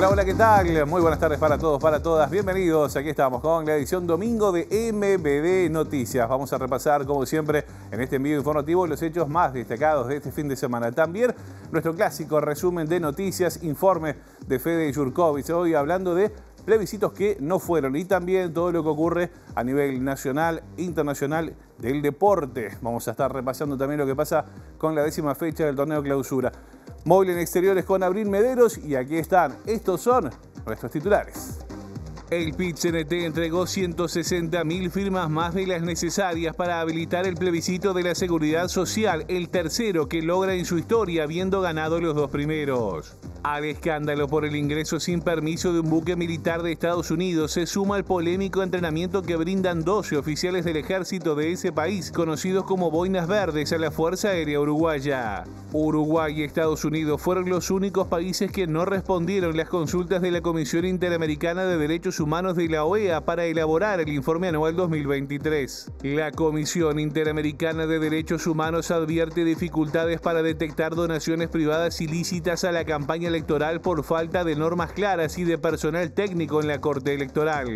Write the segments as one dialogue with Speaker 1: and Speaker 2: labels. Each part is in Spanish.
Speaker 1: Hola, hola, ¿qué tal? Muy buenas tardes para todos, para todas. Bienvenidos. Aquí estamos con la edición domingo de MBD Noticias. Vamos a repasar, como siempre, en este envío informativo los hechos más destacados de este fin de semana. También nuestro clásico resumen de noticias, informe de Fede Yurkovic. Hoy hablando de plebiscitos que no fueron y también todo lo que ocurre a nivel nacional, internacional del deporte. Vamos a estar repasando también lo que pasa con la décima fecha del torneo clausura. Móvil en Exteriores con Abril Mederos y aquí están. Estos son nuestros titulares. El pit -CNT entregó 160.000 firmas más de las necesarias para habilitar el plebiscito de la seguridad social, el tercero que logra en su historia habiendo ganado los dos primeros. Al escándalo por el ingreso sin permiso de un buque militar de Estados Unidos se suma el polémico entrenamiento que brindan 12 oficiales del ejército de ese país, conocidos como Boinas Verdes, a la Fuerza Aérea Uruguaya. Uruguay y Estados Unidos fueron los únicos países que no respondieron las consultas de la Comisión Interamericana de Derechos Humanos de la OEA para elaborar el informe anual 2023. La Comisión Interamericana de Derechos Humanos advierte dificultades para detectar donaciones privadas ilícitas a la campaña electoral por falta de normas claras y de personal técnico en la Corte Electoral.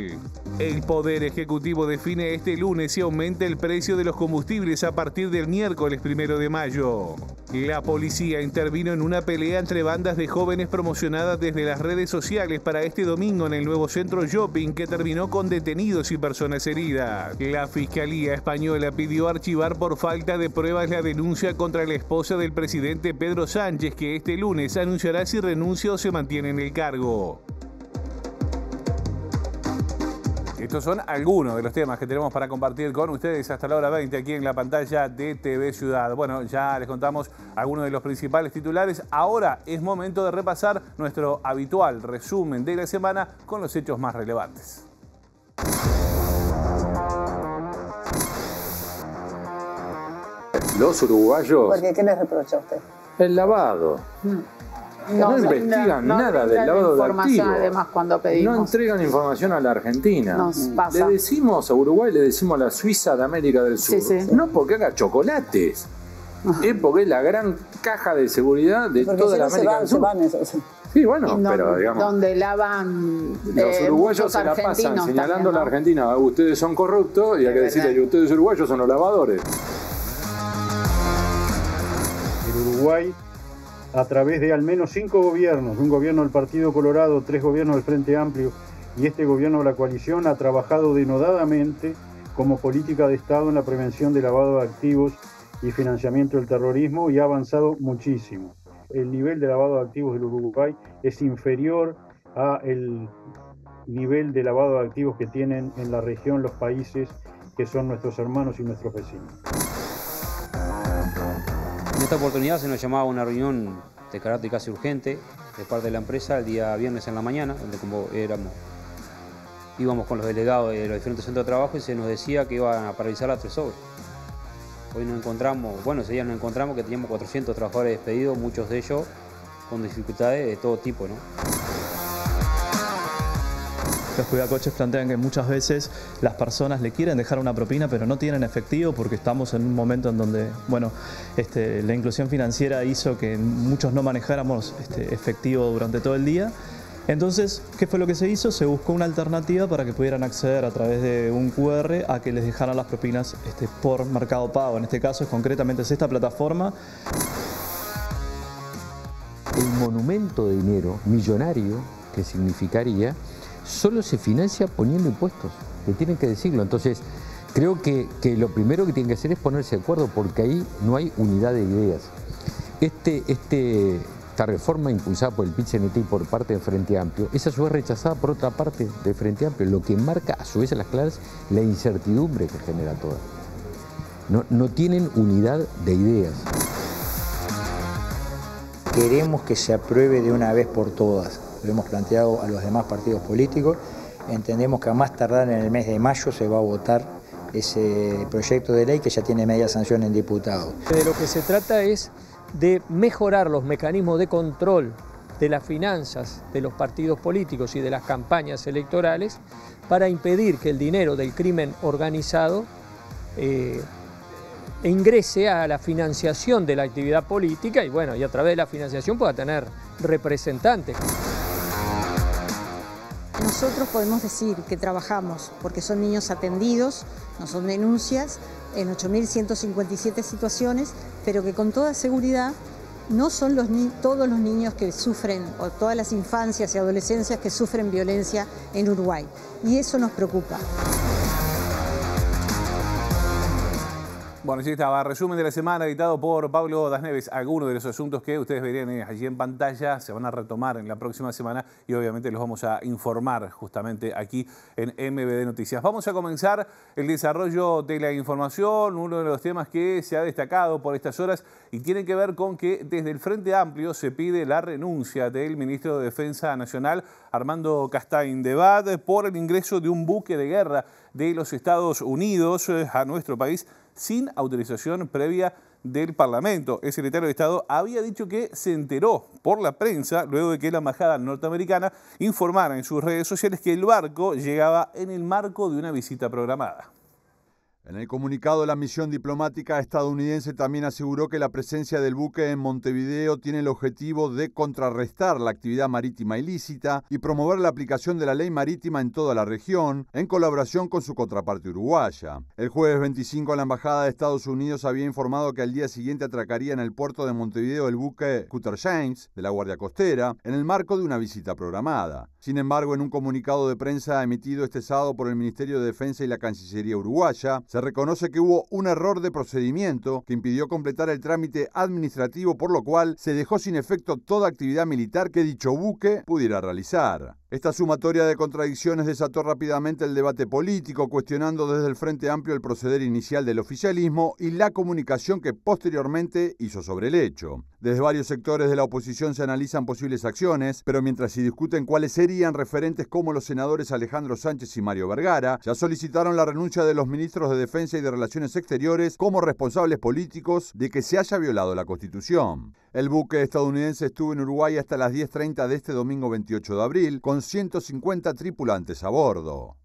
Speaker 1: El Poder Ejecutivo define este lunes si aumenta el precio de los combustibles a partir del miércoles primero de mayo. La policía intervino en una pelea entre bandas de jóvenes promocionadas desde las redes sociales para este domingo en el nuevo centro shopping que terminó con detenidos y personas heridas. La Fiscalía Española pidió archivar por falta de pruebas la denuncia contra la esposa del presidente Pedro Sánchez que este lunes anunciará si renuncia se mantiene en el cargo. Estos son algunos de los temas que tenemos para compartir con ustedes hasta la hora 20 aquí en la pantalla de TV Ciudad. Bueno, ya les contamos algunos de los principales titulares. Ahora es momento de repasar nuestro habitual resumen de la semana con los hechos más relevantes.
Speaker 2: Los uruguayos... ¿Por
Speaker 3: qué? ¿Qué les reprocha a usted?
Speaker 2: El lavado. Mm.
Speaker 3: No, investigan
Speaker 4: nada del lavado de activos. Además, No
Speaker 2: entregan información a la Argentina. Mm.
Speaker 4: Le
Speaker 1: decimos a Uruguay, le decimos a la Suiza de América del Sur. No porque haga chocolates.
Speaker 2: es porque es la gran caja de seguridad
Speaker 5: de toda la América del Sur. Sí,
Speaker 2: bueno,
Speaker 1: Donde
Speaker 6: lavan. Los eh, uruguayos se la pasan señalando
Speaker 2: a la Argentina. Ah, ustedes son corruptos y hay que decirle decirle, ustedes uruguayos
Speaker 1: son los lavadores.
Speaker 2: en Uruguay a través de al menos cinco gobiernos, un gobierno del Partido Colorado, tres gobiernos del Frente Amplio y este gobierno de la coalición ha trabajado denodadamente como política de Estado en la prevención de lavado de activos y financiamiento del terrorismo y ha avanzado muchísimo. El nivel de lavado de activos del Uruguay es inferior a el nivel de lavado de activos que tienen en la región los países que son nuestros hermanos y nuestros vecinos esta oportunidad se nos llamaba una reunión de carácter casi urgente de parte de la empresa el día viernes en la mañana, donde como éramos, íbamos con los delegados de los diferentes centros de trabajo y se nos decía que iban a paralizar las tres obras. Hoy nos encontramos, bueno, ese día nos encontramos que teníamos 400 trabajadores despedidos, muchos de ellos con dificultades de todo tipo, ¿no? Los cuidacoches plantean que muchas veces las personas le quieren dejar una propina pero no tienen efectivo porque estamos en un momento en donde, bueno, este, la inclusión financiera hizo que muchos no manejáramos este, efectivo durante todo el día. Entonces, ¿qué fue lo que se hizo? Se buscó una alternativa para que pudieran acceder a través de un QR a que les dejaran las propinas este, por mercado pago. En este caso, concretamente es esta plataforma. El monumento de dinero millonario que significaría solo se financia poniendo impuestos, que tienen que decirlo. Entonces, creo que, lo primero que tienen que hacer es ponerse de acuerdo, porque ahí no hay unidad de ideas. Este, este esta reforma impulsada por el pit y por parte de Frente Amplio esa a su vez rechazada por otra parte de Frente Amplio, lo que marca a su vez a las claras la incertidumbre que genera toda. no tienen unidad de ideas. Queremos que se apruebe de una vez por
Speaker 3: todas lo hemos planteado a los demás partidos políticos. Entendemos que a más tardar en el mes de mayo se va a votar ese proyecto de ley que ya tiene media sanción en diputados. De
Speaker 7: lo que se trata es de mejorar los mecanismos de control de las
Speaker 2: finanzas de los partidos políticos y de las campañas electorales para impedir que el dinero
Speaker 7: del crimen organizado eh, ingrese a la financiación de la actividad política y bueno, y a través de la financiación pueda tener representantes
Speaker 4: nosotros podemos decir que trabajamos, porque son niños atendidos, no son denuncias, en 8.157 situaciones, pero que con toda seguridad no son todos los niños que sufren, o todas las infancias y adolescencias que sufren violencia en Uruguay. Y eso nos preocupa.
Speaker 1: Bueno, así estaba resumen de la semana editado por Pablo Das Neves. Algunos de los asuntos que ustedes verían allí en pantalla se van a retomar en la próxima semana y obviamente los vamos a informar justamente aquí en MBD Noticias. Vamos a comenzar el desarrollo de la información, uno de los temas que se ha destacado por estas horas y tiene que ver con que desde el Frente Amplio se pide la renuncia del ministro de Defensa Nacional, Armando Castaín de Bad, por el ingreso de un buque de guerra de los Estados Unidos eh, a nuestro país sin autorización previa del Parlamento. El secretario de Estado había dicho que se enteró por la prensa luego de que la embajada norteamericana informara en sus redes sociales que el barco llegaba en el marco de una visita programada.
Speaker 8: En el comunicado, la misión diplomática estadounidense también aseguró que la presencia del buque en Montevideo tiene el objetivo de contrarrestar la actividad marítima ilícita y promover la aplicación de la ley marítima en toda la región, en colaboración con su contraparte uruguaya. El jueves 25, la Embajada de Estados Unidos había informado que al día siguiente atracaría en el puerto de Montevideo el buque Cutter James de la Guardia Costera, en el marco de una visita programada. Sin embargo, en un comunicado de prensa emitido este sábado por el Ministerio de Defensa y la Cancillería uruguaya, se reconoce que hubo un error de procedimiento que impidió completar el trámite administrativo, por lo cual se dejó sin efecto toda actividad militar que dicho buque pudiera realizar. Esta sumatoria de contradicciones desató rápidamente el debate político, cuestionando desde el Frente Amplio el proceder inicial del oficialismo y la comunicación que posteriormente hizo sobre el hecho. Desde varios sectores de la oposición se analizan posibles acciones, pero mientras se discuten cuáles serían referentes como los senadores Alejandro Sánchez y Mario Vergara, ya solicitaron la renuncia de los ministros de Defensa y de Relaciones Exteriores como responsables políticos de que se haya violado la Constitución. El buque estadounidense estuvo en Uruguay hasta las 10.30 de este domingo 28 de abril, con 150 tripulantes a bordo.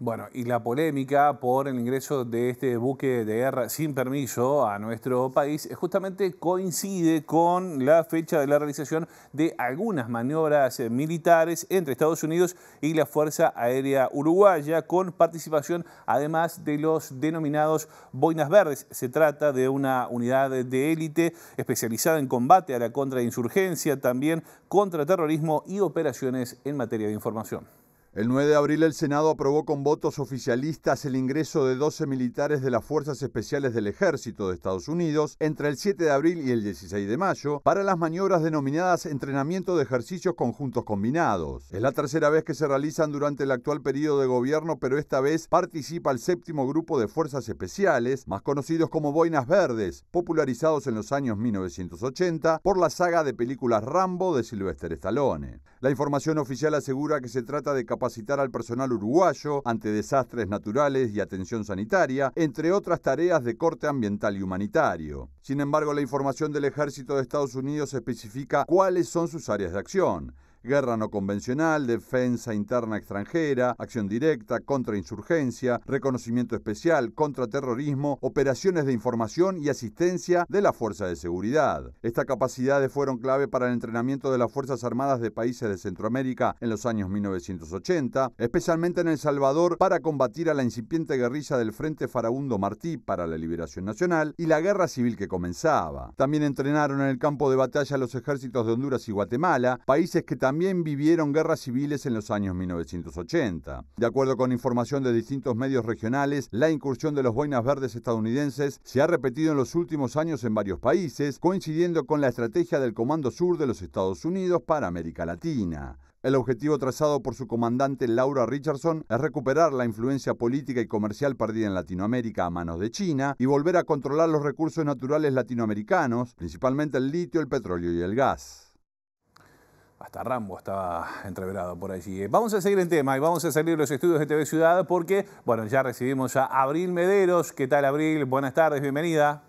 Speaker 1: Bueno, y la polémica por el ingreso de este buque de guerra sin permiso a nuestro país eh, justamente coincide con la fecha de la realización de algunas maniobras eh, militares entre Estados Unidos y la Fuerza Aérea Uruguaya, con participación además de los denominados Boinas Verdes. Se trata de una unidad de élite especializada en combate a la contrainsurgencia, también contra terrorismo y operaciones en materia de información.
Speaker 8: El 9 de abril el Senado aprobó con votos oficialistas el ingreso de 12 militares de las Fuerzas Especiales del Ejército de Estados Unidos entre el 7 de abril y el 16 de mayo para las maniobras denominadas entrenamiento de ejercicios conjuntos combinados. Es la tercera vez que se realizan durante el actual periodo de gobierno, pero esta vez participa el séptimo grupo de Fuerzas Especiales, más conocidos como Boinas Verdes, popularizados en los años 1980 por la saga de películas Rambo de Sylvester Stallone. La información oficial asegura que se trata de capacidades capacitar al personal uruguayo ante desastres naturales y atención sanitaria, entre otras tareas de corte ambiental y humanitario. Sin embargo, la información del ejército de Estados Unidos especifica cuáles son sus áreas de acción guerra no convencional, defensa interna extranjera, acción directa, contra insurgencia reconocimiento especial, contra contraterrorismo, operaciones de información y asistencia de la Fuerza de Seguridad. Estas capacidades fueron clave para el entrenamiento de las Fuerzas Armadas de países de Centroamérica en los años 1980, especialmente en El Salvador para combatir a la incipiente guerrilla del Frente Farabundo Martí para la Liberación Nacional y la guerra civil que comenzaba. También entrenaron en el campo de batalla los ejércitos de Honduras y Guatemala, países que también también vivieron guerras civiles en los años 1980. De acuerdo con información de distintos medios regionales, la incursión de los boinas verdes estadounidenses se ha repetido en los últimos años en varios países, coincidiendo con la estrategia del Comando Sur de los Estados Unidos para América Latina. El objetivo trazado por su comandante Laura Richardson es recuperar la influencia política y comercial perdida en Latinoamérica a manos de China y volver a controlar los recursos
Speaker 1: naturales latinoamericanos, principalmente el litio, el petróleo y el gas. Hasta Rambo estaba entreverado por allí. Vamos a seguir en tema y vamos a salir los estudios de TV Ciudad porque, bueno, ya recibimos a Abril Mederos. ¿Qué tal, Abril? Buenas tardes, bienvenida.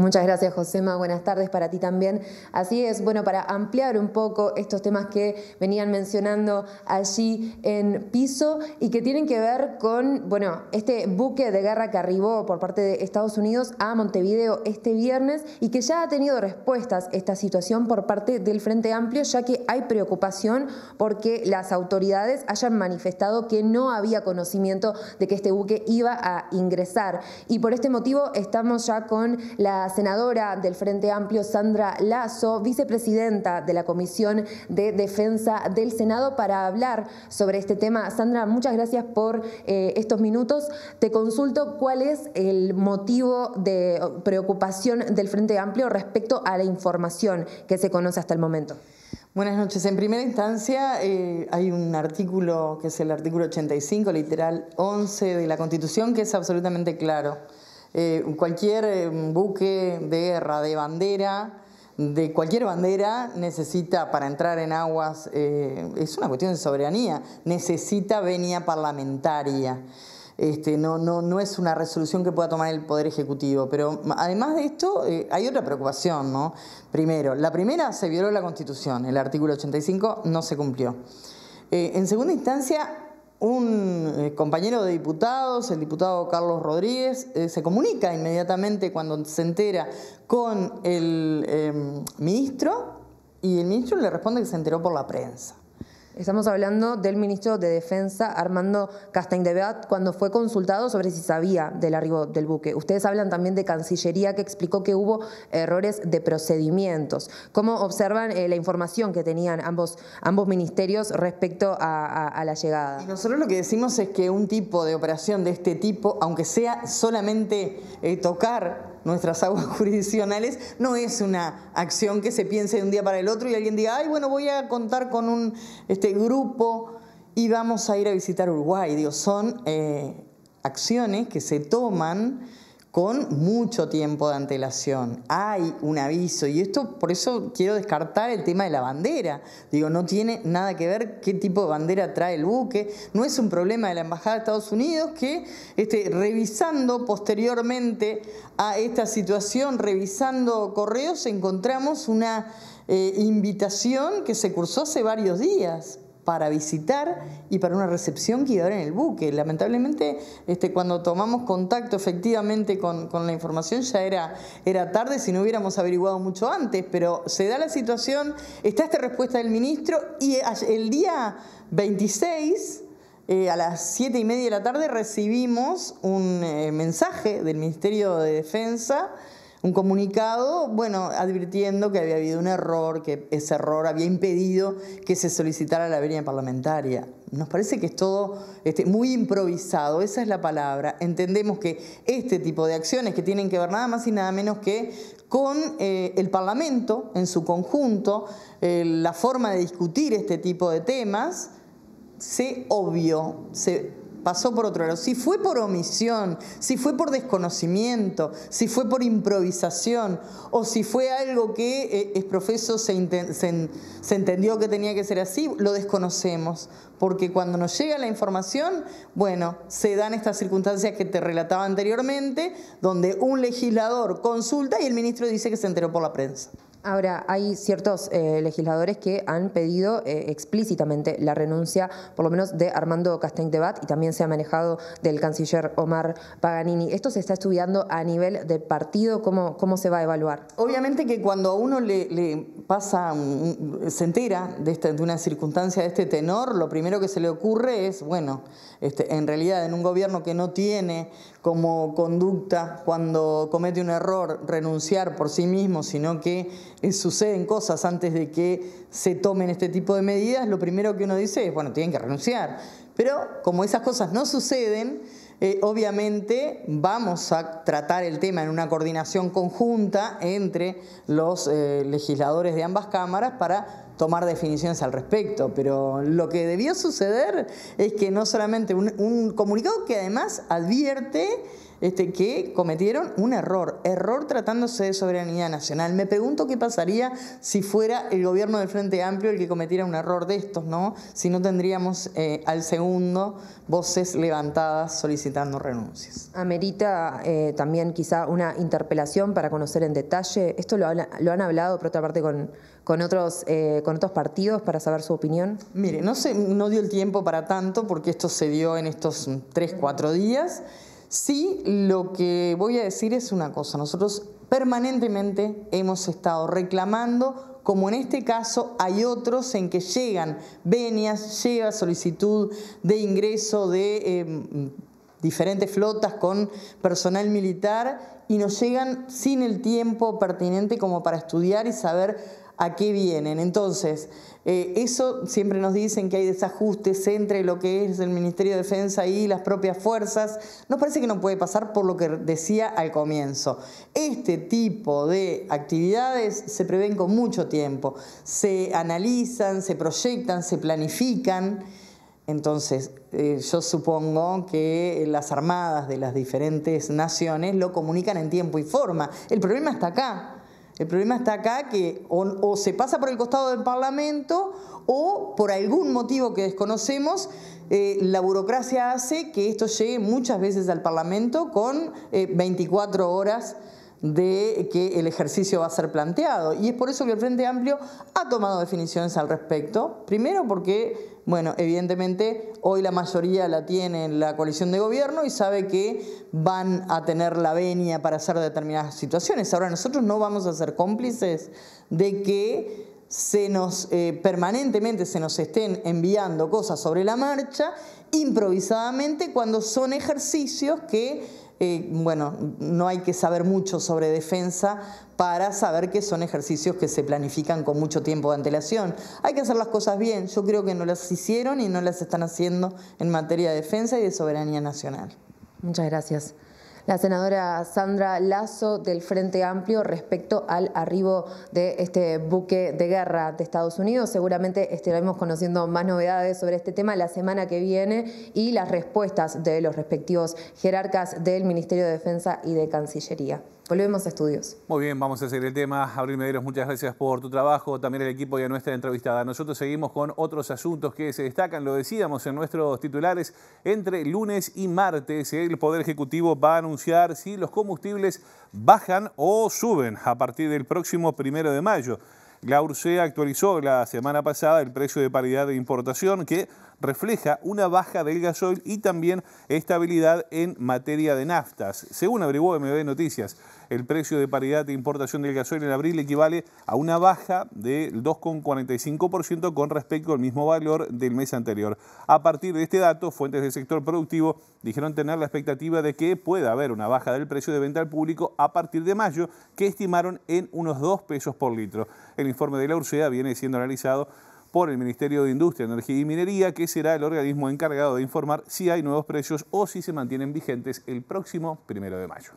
Speaker 7: Muchas gracias, Josema. Buenas tardes para ti también. Así es, bueno, para ampliar un poco estos temas que venían mencionando allí en piso y que tienen que ver con, bueno, este buque de guerra que arribó por parte de Estados Unidos a Montevideo este viernes y que ya ha tenido respuestas esta situación por parte del Frente Amplio, ya que hay preocupación porque las autoridades hayan manifestado que no había conocimiento de que este buque iba a ingresar. Y por este motivo estamos ya con la senadora del Frente Amplio, Sandra Lazo, vicepresidenta de la Comisión de Defensa del Senado, para hablar sobre este tema. Sandra, muchas gracias por eh, estos minutos. Te consulto cuál es el motivo de preocupación del Frente Amplio respecto a la información que se conoce
Speaker 3: hasta el momento. Buenas noches. En primera instancia, eh, hay un artículo que es el artículo 85, literal 11 de la Constitución, que es absolutamente claro. Eh, cualquier eh, buque de guerra, de bandera, de cualquier bandera, necesita para entrar en aguas, eh, es una cuestión de soberanía, necesita venia parlamentaria. Este, no, no, no es una resolución que pueda tomar el Poder Ejecutivo. Pero además de esto, hay otra preocupación, ¿no? Primero, la primera se violó la Constitución, el artículo 85 no se cumplió. en segunda instancia, un eh, compañero de diputados, el diputado Carlos Rodríguez, eh, se comunica inmediatamente cuando se entera con el eh, ministro y el ministro le responde que se enteró por la prensa. Estamos hablando del ministro de Defensa,
Speaker 7: Armando Castañeda cuando fue consultado sobre si sabía del arribo del buque. Ustedes hablan también de Cancillería, que explicó que hubo errores de procedimientos. ¿Cómo observan eh, la información que tenían ambos, ambos ministerios respecto a, la llegada?
Speaker 3: nosotros lo que decimos es que un tipo de operación de este tipo, aunque sea solamente eh, tocar nuestras aguas jurisdiccionales, no es una acción que se piense de un día para el otro y alguien diga, ay, bueno, voy a contar con un este, grupo y vamos a ir a visitar Uruguay. son eh, acciones que se toman con mucho tiempo de antelación. Hay un aviso y esto por eso quiero descartar el tema de la bandera. Digo, no tiene nada que ver qué tipo de bandera trae el buque. No es un problema de la Embajada de Estados Unidos que revisando posteriormente a esta situación, revisando correos, encontramos una eh, invitación que se cursó hace varios días para visitar y para una recepción que iba en el buque. Lamentablemente, este, cuando tomamos contacto efectivamente con, la información ya era, era tarde si no hubiéramos averiguado mucho antes, pero se da la situación, está esta respuesta del ministro y el día 26... Eh, a las 7 y media de la tarde recibimos un eh, mensaje del Ministerio de Defensa un comunicado, bueno, advirtiendo que había habido un error, que ese error había impedido que se solicitara la venia parlamentaria. Nos parece que es todo este, muy improvisado, esa es la palabra. Entendemos que este tipo de acciones que tienen que ver nada más y nada menos que con eh, el Parlamento en su conjunto, eh, la forma de discutir este tipo de temas, se obvió, se pasó por otro lado. Si fue por omisión, si fue por desconocimiento, si fue por improvisación o si fue algo que eh, es profeso se, entendió que tenía que ser así, lo desconocemos. Porque cuando nos llega la información, bueno, se dan estas circunstancias que te relataba anteriormente, donde un legislador consulta y el ministro dice que se enteró por la prensa.
Speaker 7: Ahora, hay ciertos eh, legisladores que han pedido eh, explícitamente la renuncia, por lo menos, de Armando Bat, y también se ha manejado del canciller Omar Paganini. ¿Esto se está estudiando a nivel de partido? ¿Cómo, cómo se va a evaluar?
Speaker 3: Obviamente que cuando a uno le, pasa, se entera de, una circunstancia de este tenor, lo primero que se le ocurre es, bueno, este, en realidad en un gobierno que no tiene como conducta cuando comete un error renunciar por sí mismo, sino que eh, suceden cosas antes de que se tomen este tipo de medidas, lo primero que uno dice es, bueno, tienen que renunciar. Pero como esas cosas no suceden, eh, obviamente vamos a tratar el tema en una coordinación conjunta entre los eh, legisladores de ambas cámaras para tomar definiciones al respecto, pero lo que debió suceder es que no solamente un, comunicado que además advierte este, que cometieron un error, error tratándose de soberanía nacional. Me pregunto qué pasaría si fuera el gobierno del Frente Amplio el que cometiera un error de estos, ¿no? Si no tendríamos eh, al segundo voces levantadas solicitando renuncias.
Speaker 7: Amerita eh, también quizá una interpelación para conocer en detalle. Esto lo, han hablado, por otra parte, con, otros, eh, con otros partidos para saber su opinión.
Speaker 3: Mire, no, se, no dio el tiempo para tanto porque esto se dio en estos tres, cuatro días. Sí, lo que voy a decir es una cosa. Nosotros permanentemente hemos estado reclamando, como en este caso hay otros en que llegan venias, llega solicitud de ingreso de em, diferentes flotas con personal militar y nos llegan sin el tiempo pertinente como para estudiar y saber a qué vienen. Entonces, eh, eso siempre nos dicen que hay desajustes entre lo que es el Ministerio de Defensa y las propias fuerzas. Nos parece que no puede pasar por lo que decía al comienzo. Este tipo de actividades se prevén con mucho tiempo. Se analizan, se proyectan, se planifican. Entonces, eh, yo supongo que las armadas de las diferentes naciones lo comunican en tiempo y forma. El problema está acá el problema está acá que o, se pasa por el costado del Parlamento o por algún motivo que desconocemos, eh, la burocracia hace que esto llegue muchas veces al Parlamento con 24 eh, horas de que el ejercicio va a ser planteado. Y es por eso que el Frente Amplio ha tomado definiciones al respecto. Primero porque bueno, evidentemente hoy la mayoría la tiene la coalición de gobierno y sabe que van a tener la venia para hacer determinadas situaciones. Ahora nosotros no vamos a ser cómplices de que se nos eh, permanentemente se nos estén enviando cosas sobre la marcha improvisadamente cuando son ejercicios que bueno, no hay que saber mucho sobre defensa para saber que son ejercicios que se planifican con mucho tiempo de antelación. Hay que hacer las cosas bien. Yo creo que no las hicieron y no las están haciendo en materia de defensa y de soberanía nacional.
Speaker 7: Muchas gracias la senadora Sandra Lazo del Frente Amplio respecto al arribo de este buque de guerra de Estados Unidos. Seguramente estaremos conociendo más novedades sobre este tema la semana que viene y las respuestas de los respectivos jerarcas del Ministerio de Defensa y de Cancillería. Volvemos a estudios.
Speaker 1: Muy bien, vamos a seguir el tema. Abril Mederos, muchas gracias por tu trabajo, también el equipo y a nuestra entrevistada. Nosotros seguimos con otros asuntos que se destacan, lo decíamos en nuestros titulares, entre lunes y martes el Poder Ejecutivo va a anunciar si los combustibles bajan o suben a partir del próximo primero de mayo. La URCEA actualizó la semana pasada el precio de paridad de importación que refleja una baja del gasoil y también estabilidad en materia de naftas, según averiguó MB Noticias. El precio de paridad de importación del gasoil en abril equivale a una baja del 2,45% con respecto al mismo valor del mes anterior. A partir de este dato, fuentes del sector productivo dijeron tener la expectativa de que pueda haber una baja del precio de venta al público a partir de mayo, que estimaron en unos 2 pesos por litro. El informe de la URSEA viene siendo analizado por el Ministerio de Industria, Energía y Minería, que será el organismo encargado de informar si hay nuevos precios o si se mantienen vigentes el próximo primero de mayo.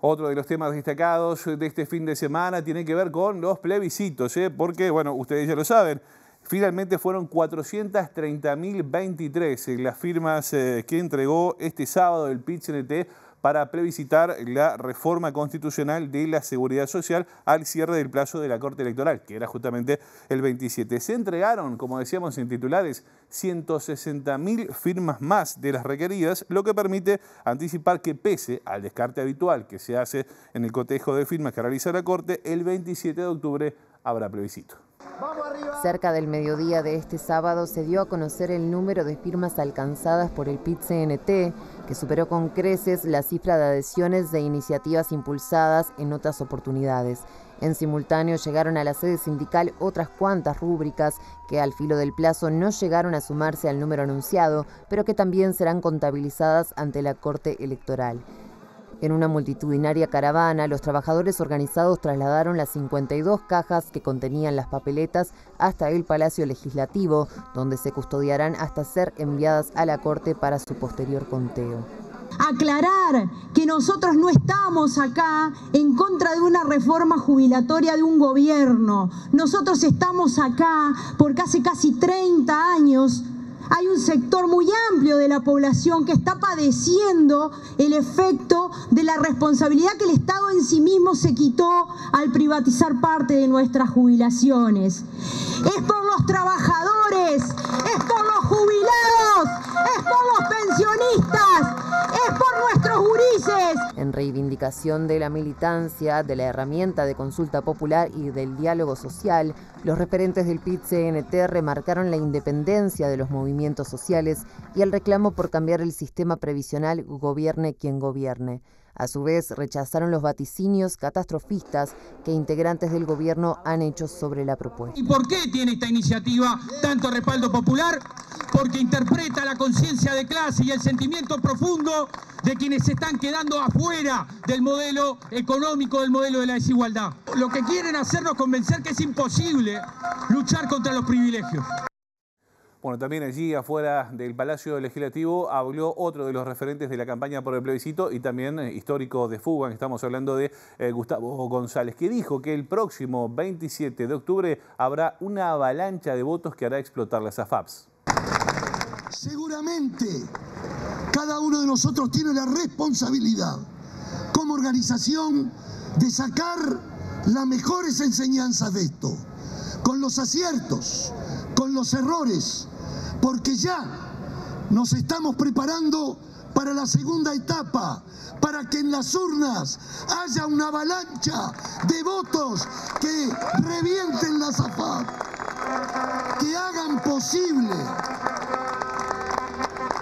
Speaker 1: Otro de los temas destacados de este fin de semana tiene que ver con los plebiscitos, ¿eh? porque, bueno, ustedes ya lo saben, finalmente fueron 430.023 las firmas eh, que entregó este sábado el PitchNT para previsitar la reforma constitucional de la seguridad social al cierre del plazo de la Corte Electoral, que era justamente el 27. Se entregaron, como decíamos en titulares, 160.000 firmas más de las requeridas, lo que permite anticipar que pese al descarte habitual que se hace en el cotejo de firmas que realiza la Corte, el 27 de octubre habrá plebiscito.
Speaker 6: Cerca del mediodía de este sábado se dio a conocer el número de firmas alcanzadas por el PIT-CNT, que superó con creces la cifra de adhesiones de iniciativas impulsadas en otras oportunidades. En simultáneo llegaron a la sede sindical otras cuantas rúbricas que al filo del plazo no llegaron a sumarse al número anunciado, pero que también serán contabilizadas ante la Corte Electoral. En una multitudinaria caravana, los trabajadores organizados trasladaron las 52 cajas que contenían las papeletas hasta el Palacio Legislativo, donde se custodiarán hasta ser enviadas a la Corte para su posterior conteo
Speaker 3: aclarar que nosotros no estamos acá en contra de una reforma jubilatoria de un gobierno. Nosotros estamos acá porque hace casi 30 años hay un sector muy amplio de la población que está padeciendo el efecto de la responsabilidad que el Estado en sí mismo se quitó al privatizar parte
Speaker 4: de nuestras jubilaciones. Es por los
Speaker 6: reivindicación de la militancia, de la herramienta de consulta popular y del diálogo social, los referentes del PIT-CNT remarcaron la independencia de los movimientos sociales y el reclamo por cambiar el sistema previsional gobierne quien gobierne. A su vez, rechazaron los vaticinios catastrofistas que integrantes del gobierno han hecho sobre la propuesta.
Speaker 2: ¿Y por qué tiene esta iniciativa tanto respaldo popular? Porque interpreta la conciencia de clase y el sentimiento profundo de quienes se están quedando afuera del modelo económico, del modelo de la desigualdad. Lo que quieren hacernos convencer que es imposible luchar contra los privilegios.
Speaker 1: Bueno, también allí afuera del Palacio Legislativo habló otro de los referentes de la campaña por el plebiscito y también eh, histórico de fuga. estamos hablando de eh, Gustavo González, que dijo que el próximo 27 de octubre habrá una avalancha de votos que hará explotar las AFAPs.
Speaker 5: Seguramente cada uno de nosotros tiene la responsabilidad como organización de sacar las mejores enseñanzas de esto, con los aciertos, los errores, porque ya nos estamos preparando para la segunda etapa, para que en las urnas haya una avalancha de votos que revienten la zapat, que hagan posible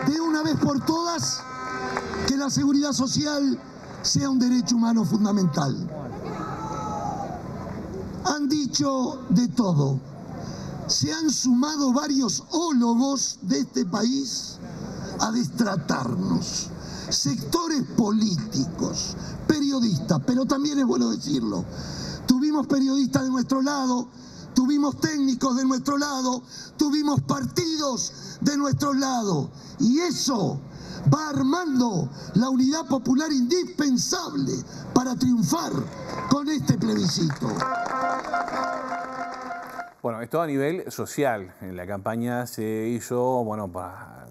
Speaker 5: de una vez por todas que la seguridad social sea un derecho humano fundamental. Han dicho de todo se han sumado varios ólogos de este país a destratarnos. Sectores políticos, periodistas, pero también es bueno decirlo, tuvimos periodistas de nuestro lado, tuvimos técnicos de nuestro lado, tuvimos partidos de nuestro lado. Y eso va armando la unidad popular indispensable para triunfar con este plebiscito.
Speaker 1: Bueno, esto a nivel social. en La campaña se hizo, bueno, para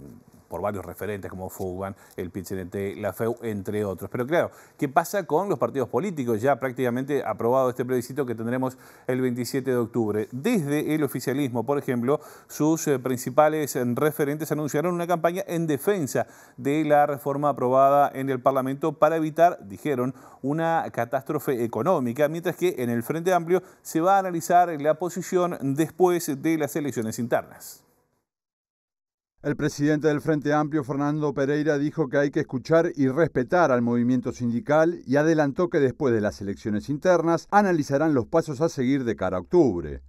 Speaker 1: por varios referentes como Fugan, el Pichinete, la FEU, entre otros. Pero claro, ¿qué pasa con los partidos políticos? Ya prácticamente aprobado este plebiscito que tendremos el 27 de octubre. Desde el oficialismo, por ejemplo, sus eh, principales referentes anunciaron una campaña en defensa de la reforma aprobada en el Parlamento para evitar, dijeron, una catástrofe económica, mientras que en el Frente Amplio se va a analizar la posición después de las elecciones internas.
Speaker 8: El presidente del Frente Amplio, Fernando Pereira, dijo que hay que escuchar y respetar al movimiento sindical y adelantó que después de las elecciones internas analizarán los pasos a seguir de cara a octubre.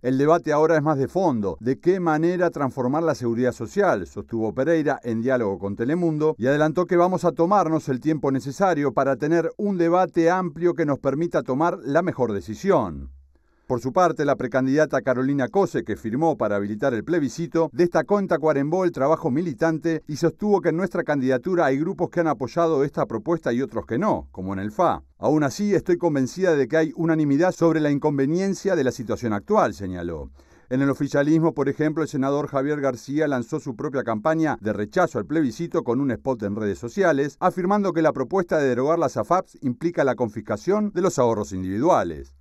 Speaker 8: El debate ahora es más de fondo, de qué manera transformar la seguridad social, sostuvo Pereira en diálogo con Telemundo y adelantó que vamos a tomarnos el tiempo necesario para tener un debate amplio que nos permita tomar la mejor decisión. Por su parte, la precandidata Carolina Cose, que firmó para habilitar el plebiscito, destacó en Tacuarembó el trabajo militante y sostuvo que en nuestra candidatura hay grupos que han apoyado esta propuesta y otros que no, como en el FA. Aún así, estoy convencida de que hay unanimidad sobre la inconveniencia de la situación actual, señaló. En el oficialismo, por ejemplo, el senador Javier García lanzó su propia campaña de rechazo al plebiscito con un spot en redes sociales, afirmando que la propuesta de derogar las AFAPs implica la confiscación de los ahorros individuales.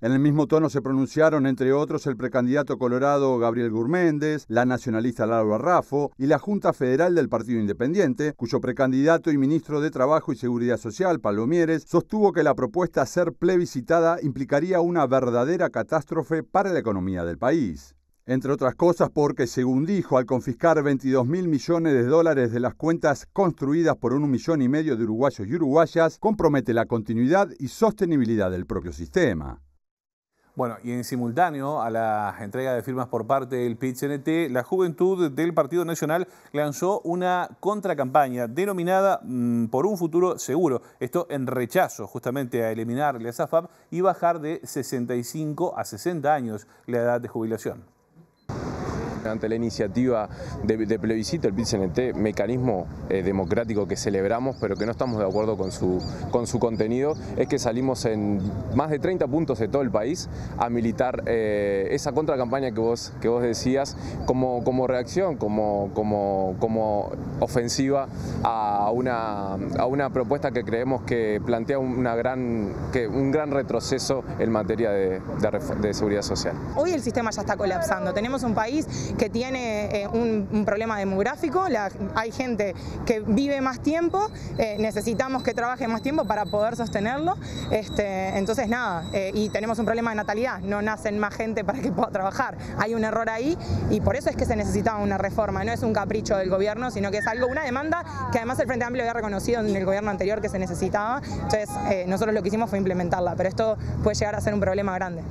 Speaker 8: En el mismo tono se pronunciaron, entre otros, el precandidato colorado Gabriel Gurméndez, la nacionalista Laura Rafo y la Junta Federal del Partido Independiente, cuyo precandidato y ministro de Trabajo y Seguridad Social, Palomieres, sostuvo que la propuesta ser plebiscitada implicaría una verdadera catástrofe para la economía del país. Entre otras cosas porque, según dijo, al confiscar 22 mil millones de dólares de las cuentas construidas por un millón y medio de uruguayos y uruguayas, compromete la continuidad y sostenibilidad del propio sistema.
Speaker 1: Bueno, y en simultáneo a la entrega de firmas por parte del pit la juventud del Partido Nacional lanzó una contracampaña denominada mm, Por un futuro seguro. Esto en rechazo justamente a eliminar la SAFAP y bajar de 65 a 60 años la edad de jubilación ante la iniciativa de, plebiscito, el pit mecanismo eh, democrático que celebramos, pero que no estamos de acuerdo con su, con su contenido, es que salimos en más de 30 puntos de todo el país a militar eh, esa contracampaña que vos, que vos decías como, como reacción, como, como, como ofensiva a una, a una propuesta que creemos que plantea una gran, que, un gran retroceso en materia de seguridad social.
Speaker 4: Hoy el sistema ya está colapsando. Tenemos un país que tiene eh, un, problema demográfico, hay gente que vive más tiempo, eh, necesitamos que trabaje más tiempo para poder sostenerlo, este, entonces nada, eh, y tenemos un problema de natalidad, no nacen más gente para que pueda trabajar, hay un error ahí y por eso es que se necesitaba una reforma, no es un capricho del gobierno, sino que es algo, una demanda que además el Frente Amplio había reconocido en el gobierno anterior que se necesitaba, entonces nosotros lo que hicimos fue implementarla, pero esto puede llegar a ser un problema grande.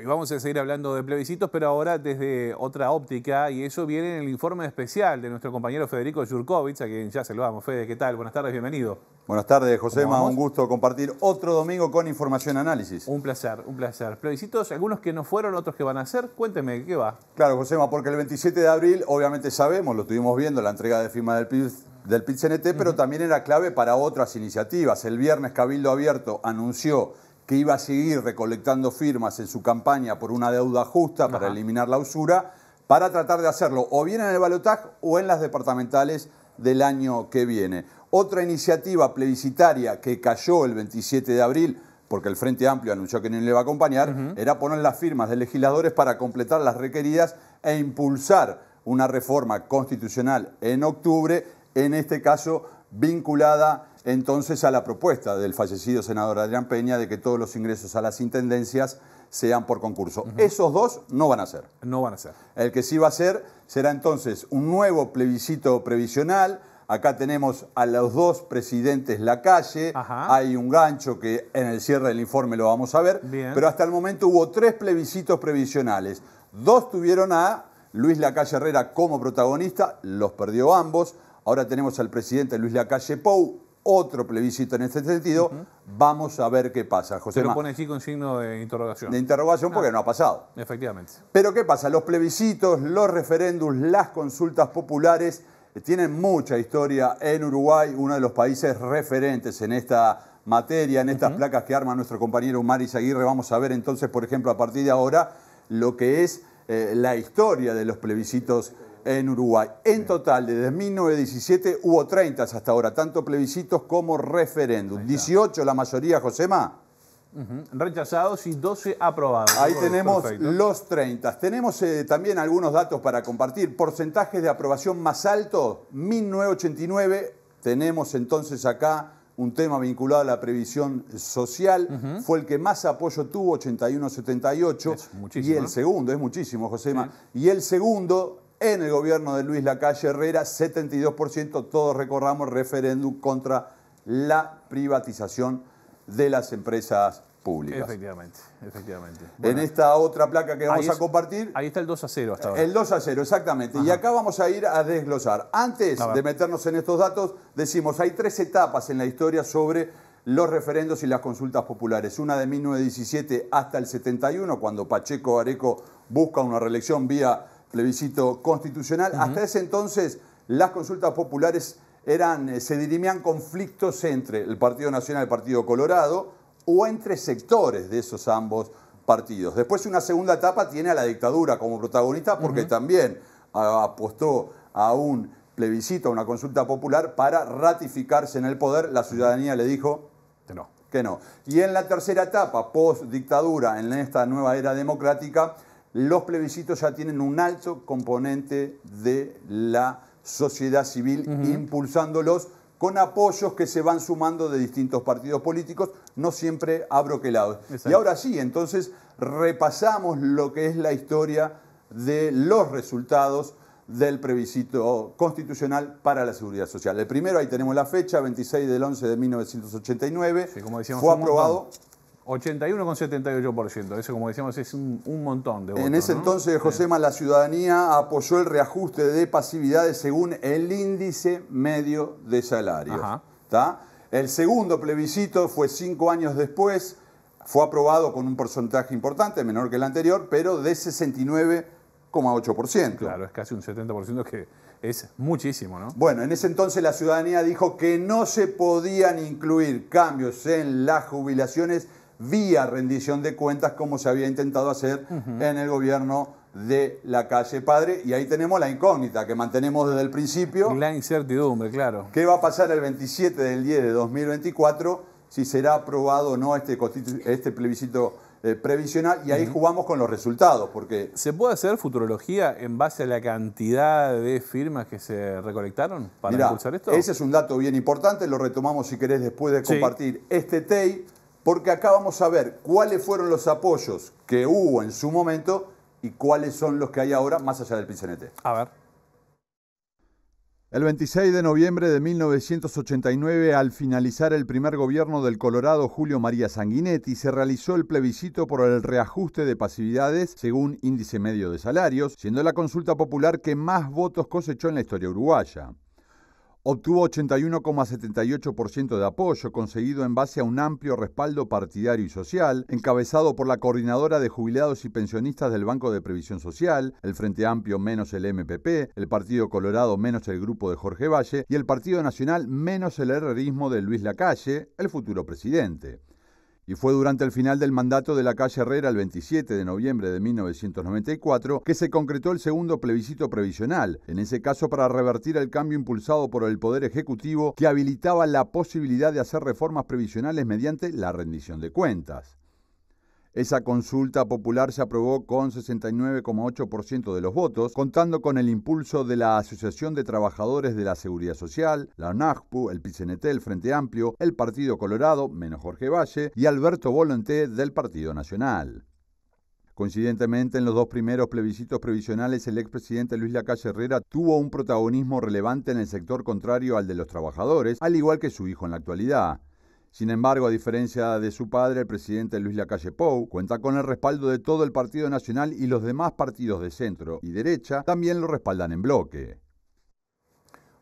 Speaker 1: Y vamos a seguir hablando de plebiscitos, pero ahora desde otra óptica, y eso viene en el informe especial de nuestro compañero Federico Jurkovic, a quien ya se lo saludamos. Fede, ¿qué tal? Buenas tardes, bienvenido.
Speaker 8: Buenas tardes, Josema. Un gusto compartir otro domingo con Información Análisis. Un
Speaker 1: placer, un placer. Plebiscitos, algunos que no fueron, otros que van a ser. Cuénteme, ¿qué va?
Speaker 8: Claro, Josema, porque el 27 de abril, obviamente sabemos, lo estuvimos viendo, la entrega de firma del del cnt pero también era clave para otras iniciativas. El viernes Cabildo Abierto anunció que iba a seguir recolectando firmas en su campaña por una deuda justa para eliminar la usura, para tratar de hacerlo o bien en el balotaje o en las departamentales del año que viene. Otra iniciativa plebiscitaria que cayó el 27 de abril, porque el Frente Amplio anunció que no le iba a acompañar, era poner las firmas de legisladores para completar las requeridas e impulsar una reforma constitucional en octubre, en este caso vinculada entonces a la propuesta del fallecido senador Adrián Peña de que todos los ingresos a las intendencias sean por concurso. Esos dos no van a ser. No van a ser. El que sí va a ser será entonces un nuevo plebiscito previsional. Acá tenemos a los dos presidentes la calle, hay un gancho que en el cierre del informe lo vamos a ver, pero hasta el momento hubo tres plebiscitos previsionales. Dos tuvieron a Luis Lacalle Herrera como protagonista, los perdió ambos. Ahora tenemos al presidente Luis Lacalle Pou, otro plebiscito en este sentido. Vamos a ver qué pasa, José. lo pone
Speaker 1: aquí con signo de interrogación. De interrogación porque ah, no ha pasado. Efectivamente.
Speaker 8: Pero ¿qué pasa? Los plebiscitos, los referéndums, las consultas populares eh, tienen mucha historia en Uruguay, uno de los países referentes en esta materia, en estas placas que arma nuestro compañero Maris Aguirre. Vamos a ver entonces, por ejemplo, a partir de ahora, lo que es eh, la historia de los plebiscitos en Uruguay. En total, desde 1917 hubo 30 hasta ahora, tanto plebiscitos como referéndum. 18 la mayoría, Josema.
Speaker 1: Rechazados y 12 aprobados. Ahí tenemos
Speaker 8: los 30. Tenemos eh, también algunos datos para compartir. Porcentajes de aprobación más altos, 1989. Tenemos entonces acá un tema vinculado a la previsión social, fue el que más apoyo tuvo, 81-78, y el segundo, es muchísimo, Josema, y el segundo en el gobierno de Luis Lacalle Herrera, 72%, todos recordamos, referéndum contra la privatización de las empresas públicas.
Speaker 1: Efectivamente, efectivamente. en esta otra placa que vamos a compartir. Ahí está el 2 a 0 hasta ahora. El
Speaker 8: 2 a 0, exactamente. Y acá vamos a ir a desglosar. Antes de meternos en estos datos, decimos, hay tres etapas en la historia sobre los referendos y las consultas populares. Una de 1917 hasta el 71, cuando Pacheco Areco busca una reelección vía plebiscito constitucional. Hasta ese entonces las consultas populares eran, eh, se dirimían conflictos entre el Partido Nacional y el Partido Colorado o entre sectores de esos ambos partidos. Después una segunda etapa tiene a la dictadura como protagonista porque también ah, apostó a un plebiscito, a una consulta popular para ratificarse en el poder. La ciudadanía le dijo que no. Que no. Y en la tercera etapa, post dictadura, en esta nueva era democrática, los plebiscitos ya tienen un alto componente de la sociedad civil impulsándolos con apoyos que se van sumando de distintos partidos políticos, no siempre abroquelados. Y ahora sí, entonces repasamos lo que es la historia de los resultados del plebiscito constitucional para la seguridad social. El primero, ahí tenemos la fecha, 26 del 11 de 1989, como fue aprobado.
Speaker 1: 81,78%. Eso, como decíamos, es un, montón de votos. En ese entonces, José
Speaker 8: sí. la ciudadanía apoyó el reajuste de pasividades según el índice medio de salarios. está El segundo plebiscito fue cinco años después. Fue aprobado con un porcentaje importante, menor que el anterior, pero de 69,8%. Claro, es casi un 70% que
Speaker 1: es muchísimo,
Speaker 8: ¿no? Bueno, en ese entonces la ciudadanía dijo que no se podían incluir cambios en las jubilaciones vía rendición de cuentas como se había intentado hacer en el gobierno de la calle Padre. Y ahí tenemos la incógnita que mantenemos desde el principio. La incertidumbre, claro. ¿Qué va a pasar el 27 del 10 de 2024? Si será aprobado o no este, este plebiscito eh, previsional.
Speaker 1: Y ahí jugamos con los resultados. porque ¿Se puede hacer futurología en base a la cantidad de firmas que se recolectaron para impulsar esto? Ese es un dato bien importante. Lo retomamos
Speaker 8: si querés después de compartir este TEI porque
Speaker 1: acá vamos a ver cuáles
Speaker 8: fueron los apoyos que hubo en su momento y cuáles son los que hay ahora más allá del Pincenete. A ver. El 26 de noviembre de 1989, al finalizar el primer gobierno del Colorado Julio María Sanguinetti, se realizó el plebiscito por el reajuste de pasividades según índice medio de salarios, siendo la consulta popular que más votos cosechó en la historia uruguaya. Obtuvo 81,78% de apoyo, conseguido en base a un amplio respaldo partidario y social, encabezado por la coordinadora de jubilados y pensionistas del Banco de Previsión Social, el Frente Amplio menos el MPP, el Partido Colorado menos el grupo de Jorge Valle y el Partido Nacional menos el herrerismo de Luis Lacalle, el futuro presidente y fue durante el final del mandato de la calle Herrera el 27 de noviembre de 1994 que se concretó el segundo plebiscito previsional, en ese caso para revertir el cambio impulsado por el Poder Ejecutivo que habilitaba la posibilidad de hacer reformas previsionales mediante la rendición de cuentas. Esa consulta popular se aprobó con 69,8% de los votos, contando con el impulso de la Asociación de Trabajadores de la Seguridad Social, la onAFpu, el PCNT, el Frente Amplio, el Partido Colorado, menos Jorge Valle, y Alberto Volonté del Partido Nacional. Coincidentemente, en los dos primeros plebiscitos previsionales, el expresidente Luis Lacalle Herrera tuvo un protagonismo relevante en el sector contrario al de los trabajadores, al igual que su hijo en la actualidad. Sin embargo, a diferencia de su padre, el presidente Luis Lacalle Pou cuenta con el respaldo de todo el Partido Nacional y los demás partidos de centro y derecha también lo respaldan en
Speaker 1: bloque.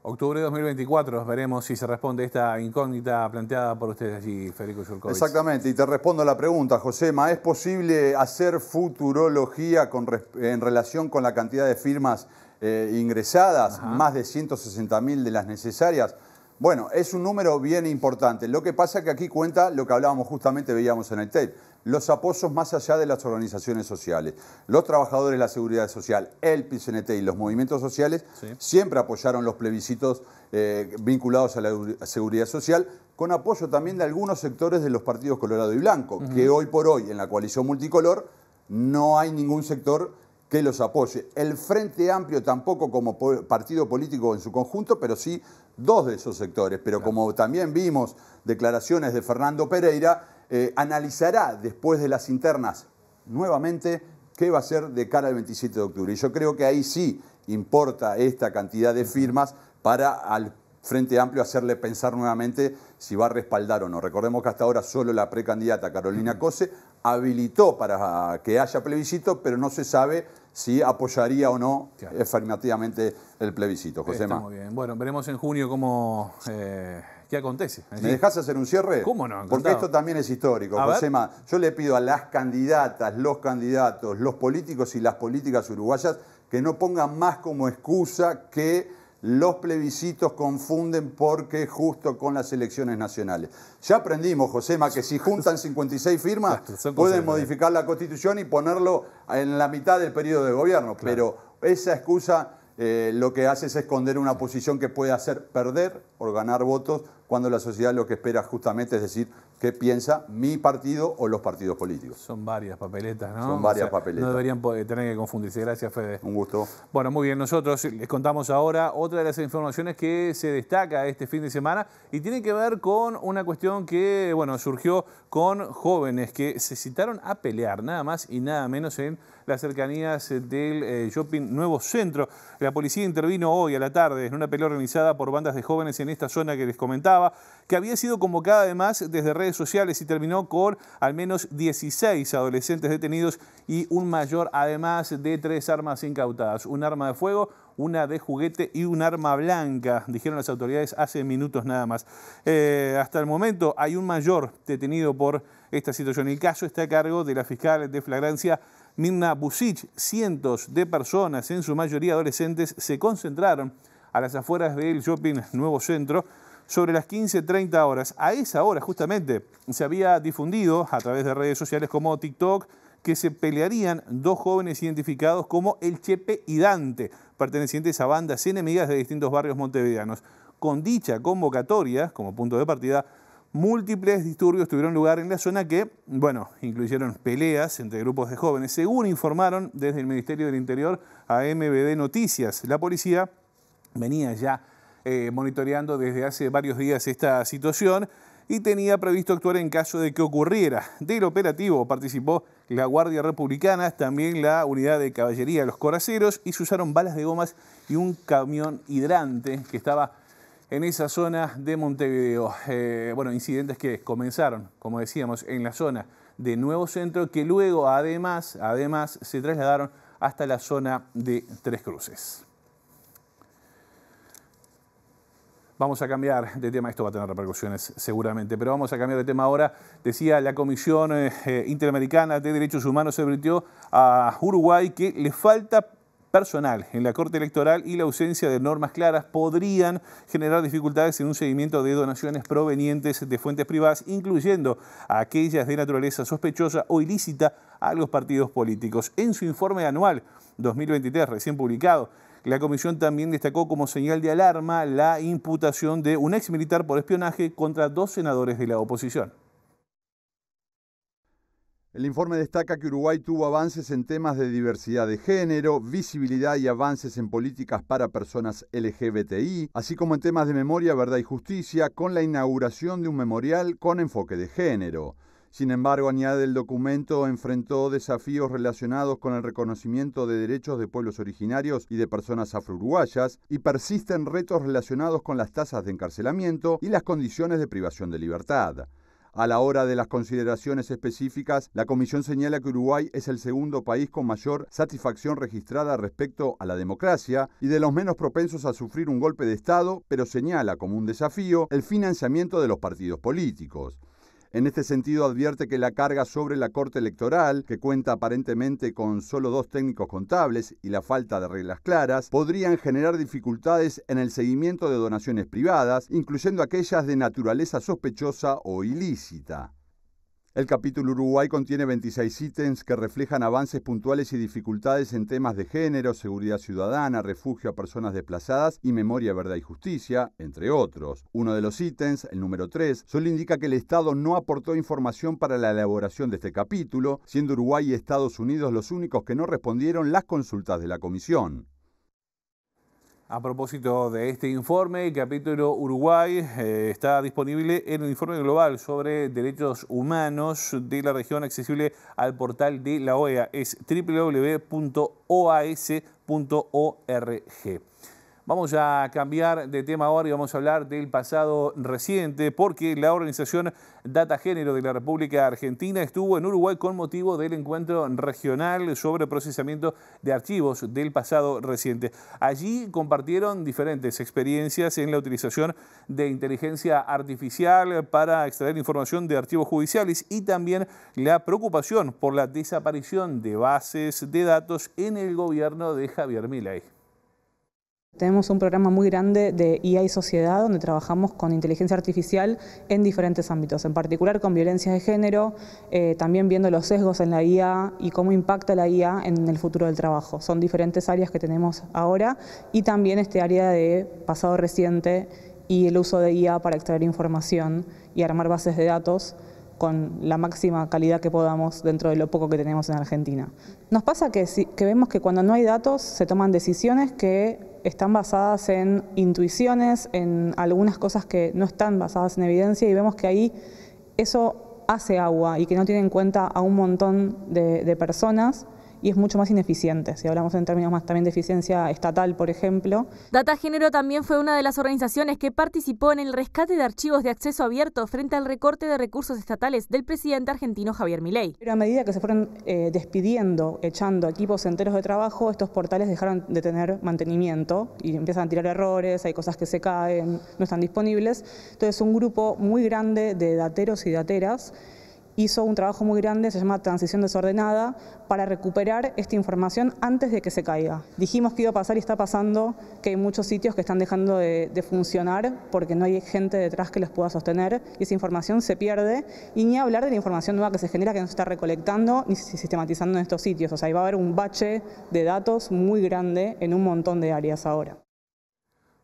Speaker 1: Octubre de 2024, veremos si se responde esta incógnita planteada por ustedes allí, Federico Yurkovich.
Speaker 8: Exactamente, y te respondo a la pregunta, Josema. ¿Es posible hacer futurología en relación con la cantidad de firmas eh, ingresadas, más de 160.000 de las necesarias? Bueno, es un número bien importante. Lo que pasa es que aquí cuenta lo que hablábamos justamente, veíamos en el TED. Los apoyos más allá de las organizaciones sociales. Los trabajadores de la seguridad social, el PCNT y los movimientos sociales siempre apoyaron los plebiscitos eh, vinculados a la seguridad social, con apoyo también de algunos sectores de los partidos colorado y blanco, que hoy por hoy en la coalición multicolor no hay ningún sector que los apoye. El Frente Amplio tampoco como partido político en su conjunto, pero sí dos de esos sectores, pero como también vimos declaraciones de Fernando Pereira, eh, analizará después de las internas nuevamente qué va a ser de cara al 27 de octubre. Y yo creo que ahí sí importa esta cantidad de firmas para al Frente Amplio hacerle pensar nuevamente si va a respaldar o no. Recordemos que hasta ahora solo la precandidata Carolina Cose habilitó para que haya plebiscito, pero no se sabe si apoyaría o no afirmativamente el plebiscito. Josema. Muy
Speaker 1: bien. Bueno, veremos en junio cómo. Eh, ¿Qué acontece? ¿Me dejas
Speaker 8: hacer un cierre? ¿Cómo Porque esto también es histórico, Josema.
Speaker 1: Yo le pido a las candidatas,
Speaker 8: los candidatos, los políticos y las políticas uruguayas que no pongan más como excusa que los plebiscitos confunden porque justo con las elecciones nacionales. Ya aprendimos, Josema, que si juntan 56 firmas, pueden ¿eh? modificar la constitución y ponerlo en la mitad del periodo de gobierno. Pero esa excusa eh, lo que hace es esconder una posición que puede hacer perder o ganar votos cuando la sociedad lo que espera justamente es decir, qué piensa mi partido o los partidos políticos. Son
Speaker 1: varias papeletas, ¿no? Son varias papeletas. No deberían tener que confundirse. Gracias, Fede. Un gusto. Bueno, muy bien. Nosotros les contamos ahora otra de las informaciones que se destaca este fin de semana y tiene que ver con una cuestión que, bueno, surgió con jóvenes que se citaron a pelear, nada más y nada menos en las cercanías del eh, shopping Nuevo Centro. La policía intervino hoy a la tarde en una pelea organizada por bandas de jóvenes en esta zona que les comentaba, que había sido convocada además desde redes sociales y terminó con al menos 16 adolescentes detenidos y un mayor, además de tres armas incautadas, un arma de fuego, una de juguete y un arma blanca, dijeron las autoridades hace minutos nada más. Eh, hasta el momento hay un mayor detenido por esta situación. El caso está a cargo de la fiscal de flagrancia Mirna Busic, cientos de personas, en su mayoría adolescentes, se concentraron a las afueras del shopping Nuevo Centro sobre las 15.30 horas. A esa hora, justamente, se había difundido a través de redes sociales como TikTok que se pelearían dos jóvenes identificados como El Chepe y Dante, pertenecientes a bandas enemigas de distintos barrios montevideanos. Con dicha convocatoria, como punto de partida, múltiples disturbios tuvieron lugar en la zona que, bueno, incluyeron peleas entre grupos de jóvenes. Según informaron desde el Ministerio del Interior a MBD Noticias, la policía venía ya eh, monitoreando desde hace varios días esta situación y tenía previsto actuar en caso de que ocurriera. Del operativo participó la Guardia Republicana, también la unidad de caballería, los coraceros, y se usaron balas de gomas y un camión hidrante que estaba en esa zona de Montevideo. Eh, bueno, incidentes que comenzaron, como decíamos, en la zona de Nuevo Centro, que luego además, además se trasladaron hasta la zona de Tres Cruces. Vamos a cambiar de tema, esto va a tener repercusiones seguramente, pero vamos a cambiar de tema ahora. Decía la Comisión eh, eh, Interamericana de Derechos Humanos se advirtió a Uruguay que le falta personal en la Corte Electoral y la ausencia de normas claras podrían generar dificultades en un seguimiento de donaciones provenientes de fuentes privadas, incluyendo aquellas de naturaleza sospechosa o ilícita a los partidos políticos. En su informe anual 2023, recién publicado, la comisión también destacó como señal de alarma la imputación de un ex militar por espionaje contra dos senadores de la oposición.
Speaker 8: El informe destaca que Uruguay tuvo avances en temas de diversidad de género, visibilidad y avances en políticas para personas LGBTI, así como en temas de memoria, verdad y justicia, con la inauguración de un memorial con enfoque de género. Sin embargo, añade el documento, enfrentó desafíos relacionados con el reconocimiento de derechos de pueblos originarios y de personas afrouruguayas y persisten retos relacionados con las tasas de encarcelamiento y las condiciones de privación de libertad. A la hora de las consideraciones específicas, la Comisión señala que Uruguay es el segundo país con mayor satisfacción registrada respecto a la democracia y de los menos propensos a sufrir un golpe de Estado, pero señala como un desafío el financiamiento de los partidos políticos. En este sentido, advierte que la carga sobre la Corte Electoral, que cuenta aparentemente con solo dos técnicos contables y la falta de reglas claras, podrían generar dificultades en el seguimiento de donaciones privadas, incluyendo aquellas de naturaleza sospechosa o ilícita. El capítulo Uruguay contiene 26 ítems que reflejan avances puntuales y dificultades en temas de género, seguridad ciudadana, refugio a personas desplazadas y memoria, verdad y justicia, entre otros. Uno de los ítems, el número 3, solo indica que el Estado no aportó información para la elaboración de este capítulo, siendo Uruguay y Estados Unidos los únicos que no respondieron las consultas de la Comisión.
Speaker 1: A propósito de este informe, el capítulo Uruguay eh, está disponible en el informe global sobre derechos humanos de la región accesible al portal de la OEA. Es www.oas.org. Vamos a cambiar de tema ahora y vamos a hablar del pasado reciente, porque la organización Data Género de la República Argentina estuvo en Uruguay con motivo del encuentro regional sobre procesamiento de archivos del pasado reciente. Allí compartieron diferentes experiencias en la utilización de inteligencia artificial para extraer información de archivos judiciales y también la preocupación por la desaparición de bases de datos en el gobierno de Javier Milei.
Speaker 4: Tenemos un programa muy grande de e IA y Sociedad donde trabajamos con inteligencia artificial en diferentes ámbitos, en particular con violencia de género, eh, también viendo los sesgos en la IA y cómo impacta la IA en el futuro del trabajo. Son diferentes áreas que tenemos ahora y también este área de pasado reciente y el uso de IA para extraer información y armar bases de datos con la máxima calidad que podamos dentro de lo poco que tenemos en Argentina. Nos pasa que, vemos que cuando no hay datos se toman decisiones que están basadas en intuiciones, en algunas cosas que no están basadas en evidencia y vemos que ahí eso hace agua y que no tiene en cuenta a un montón de personas y es mucho más ineficiente, si hablamos en términos más también de eficiencia estatal, por ejemplo. Data Género también fue una de las organizaciones que participó en el rescate de archivos de acceso abierto frente al recorte de recursos estatales del presidente argentino Javier Milei. Pero a medida que se fueron eh, despidiendo, echando equipos enteros de trabajo, estos portales dejaron de tener mantenimiento y empiezan a tirar errores, hay cosas que se caen, no están disponibles. Entonces un grupo muy grande de dateros y dateras hizo un trabajo muy grande, se llama Transición Desordenada, para recuperar esta información antes de que se caiga. Dijimos que iba a pasar y está pasando, que hay muchos sitios que están dejando de, funcionar porque no hay gente detrás que los pueda sostener y esa información se pierde. Y ni hablar de la información nueva que se genera, que no se está recolectando ni sistematizando en estos sitios. O sea, ahí va a haber un bache de datos muy grande en un montón de áreas ahora.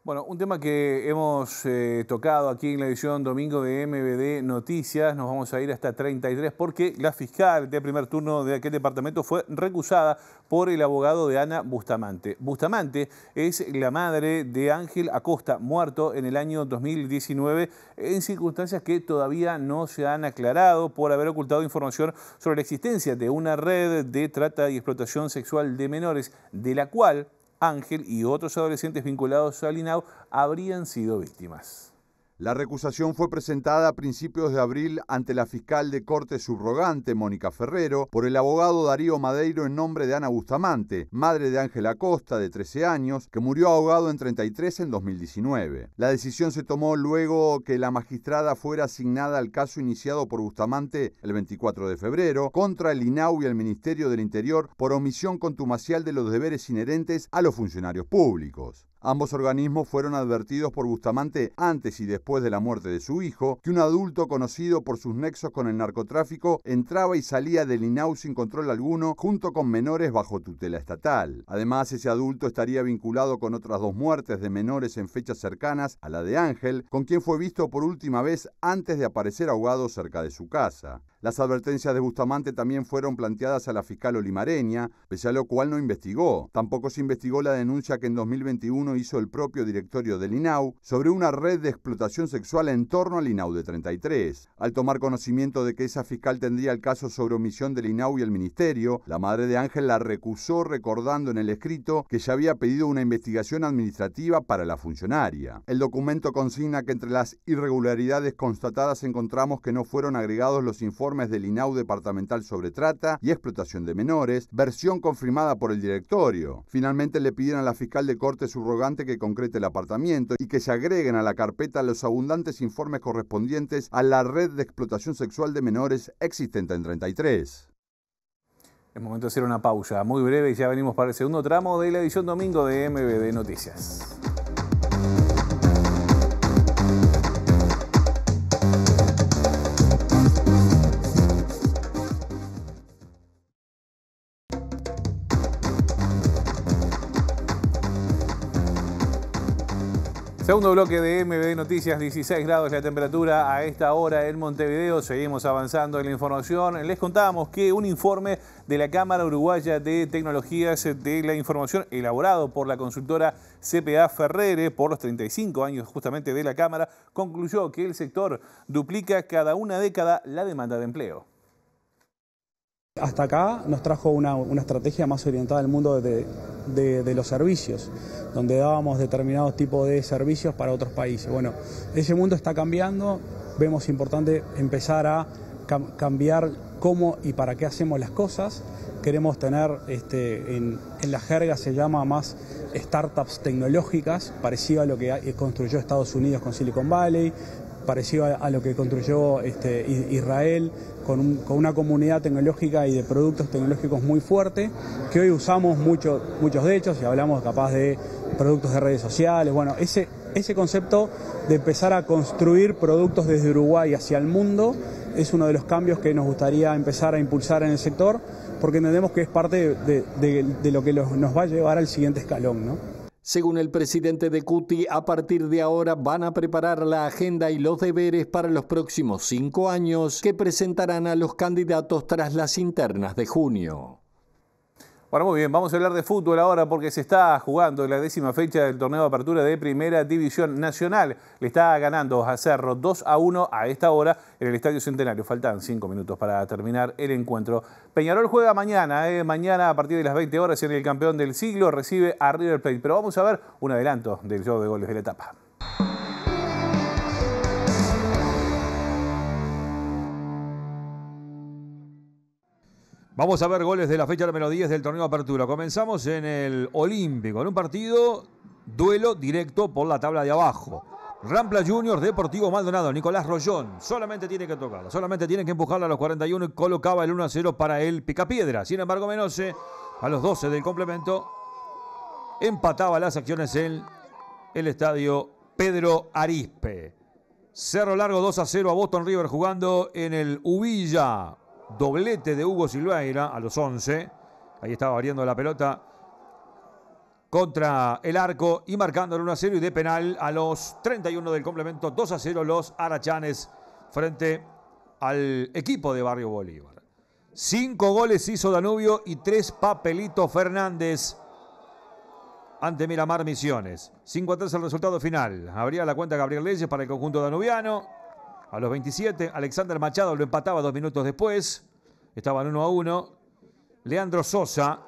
Speaker 1: Bueno, un tema que hemos eh, tocado aquí en la edición domingo de MBD Noticias, nos vamos a ir hasta 33 porque la fiscal de primer turno de aquel departamento fue recusada por el abogado de Ana Bustamante. Bustamante es la madre de Ángel Acosta, muerto en el año 2019 en circunstancias que todavía no se han aclarado por haber ocultado información sobre la existencia de una red de trata y explotación sexual de menores, de la cual Ángel y otros adolescentes vinculados a INAU habrían sido víctimas.
Speaker 8: La recusación fue presentada a principios de abril ante la fiscal de corte subrogante Mónica Ferrero por el abogado Darío Madeiro en nombre de Ana Bustamante, madre de Ángela Costa, de 13 años, que murió ahogado en 33 en 2019. La decisión se tomó luego que la magistrada fuera asignada al caso iniciado por Bustamante el 24 de febrero contra el INAU y el Ministerio del Interior por omisión contumacial de los deberes inherentes a los funcionarios públicos. Ambos organismos fueron advertidos por Bustamante antes y después de la muerte de su hijo que un adulto conocido por sus nexos con el narcotráfico entraba y salía del INAU sin control alguno junto con menores bajo tutela estatal. Además, ese adulto estaría vinculado con otras dos muertes de menores en fechas cercanas a la de Ángel, con quien fue visto por última vez antes de aparecer ahogado cerca de su casa. Las advertencias de Bustamante también fueron planteadas a la fiscal olimareña, pese a lo cual no investigó. Tampoco se investigó la denuncia que en 2021 hizo el propio directorio del INAU sobre una red de explotación sexual en torno al INAU de 33. Al tomar conocimiento de que esa fiscal tendría el caso sobre omisión del INAU y el Ministerio, la madre de Ángel la recusó recordando en el escrito que ya había pedido una investigación administrativa para la funcionaria. El documento consigna que entre las irregularidades constatadas encontramos que no fueron agregados los informes del INAU departamental sobre trata y explotación de menores, versión confirmada por el directorio. Finalmente le pidieron a la fiscal de corte su subrogada que concrete el apartamiento y que se agreguen a la carpeta los abundantes informes correspondientes a
Speaker 1: la red de explotación sexual de menores existente en 33. Es momento de hacer una pausa muy breve y ya venimos para el segundo tramo de la edición domingo de MBD Noticias. Segundo bloque de MBD Noticias, 16 grados la temperatura a esta hora en Montevideo. Seguimos avanzando en la información. Les contábamos que un informe de la Cámara Uruguaya de Tecnologías de la Información, elaborado por la consultora CPA Ferrere por los 35 años justamente de la Cámara, concluyó que el sector duplica cada una década la demanda de empleo.
Speaker 2: Hasta acá nos trajo una, estrategia más orientada al mundo de, los servicios, donde dábamos determinados tipos de servicios para otros países. Bueno, ese mundo está cambiando, vemos importante empezar a cambiar cómo y para qué hacemos las cosas. Queremos tener, este, en, en, la jerga se llama más startups tecnológicas, parecido a lo que eh, construyó Estados Unidos con Silicon Valley, parecido a, lo que construyó este, Israel, con, una comunidad tecnológica y de productos tecnológicos muy fuerte, que hoy usamos mucho, muchos de ellos y hablamos capaz de productos de redes sociales, bueno, ese, concepto de empezar a construir productos desde Uruguay hacia el mundo es uno de los cambios que nos gustaría empezar a impulsar en el sector, porque entendemos que es parte de, lo que nos va a llevar al siguiente escalón. ¿no? Según el presidente de CUTI, a partir de ahora van a preparar la agenda y los deberes para los próximos cinco años que presentarán a los candidatos tras las internas de junio.
Speaker 1: Bueno, muy bien, vamos a hablar de fútbol ahora porque se está jugando la décima fecha del torneo de apertura de Primera División Nacional. Le está ganando a Cerro 2 a 1 a esta hora en el Estadio Centenario. Faltan 5 minutos para terminar el encuentro. Peñarol juega mañana, eh, mañana a partir de las 20 horas en el campeón del siglo, recibe a River Plate. Pero vamos a ver un adelanto del show de goles de la etapa.
Speaker 2: Vamos a ver goles de la fecha número 10 del torneo apertura. Comenzamos en el Olímpico, en un partido duelo directo por la tabla de abajo. Rampla Juniors, Deportivo Maldonado, Nicolás Rollón. Solamente tiene que tocarla, solamente tiene que empujarla a los 41 y colocaba el 1 a 0 para el Picapiedra. Sin embargo, Menose, a los 12 del complemento, empataba las acciones en el estadio Pedro Arispe. Cerro Largo 2 a 0 a Boston River jugando en el Ubilla doblete de Hugo Silveira a los 11. Ahí estaba abriendo la pelota contra el arco y marcándole el 1 a 0 y de penal a los 31 del complemento 2 a 0 los Arachanes frente al equipo de Barrio Bolívar. Cinco goles hizo Danubio y tres papelitos Fernández ante Miramar Misiones. 5 a 3 el resultado final. Abría la cuenta Gabriel Leyes para el conjunto danubiano. A los 27, Alexander Machado lo empataba dos minutos después. Estaban 1 a 1. Leandro Sosa,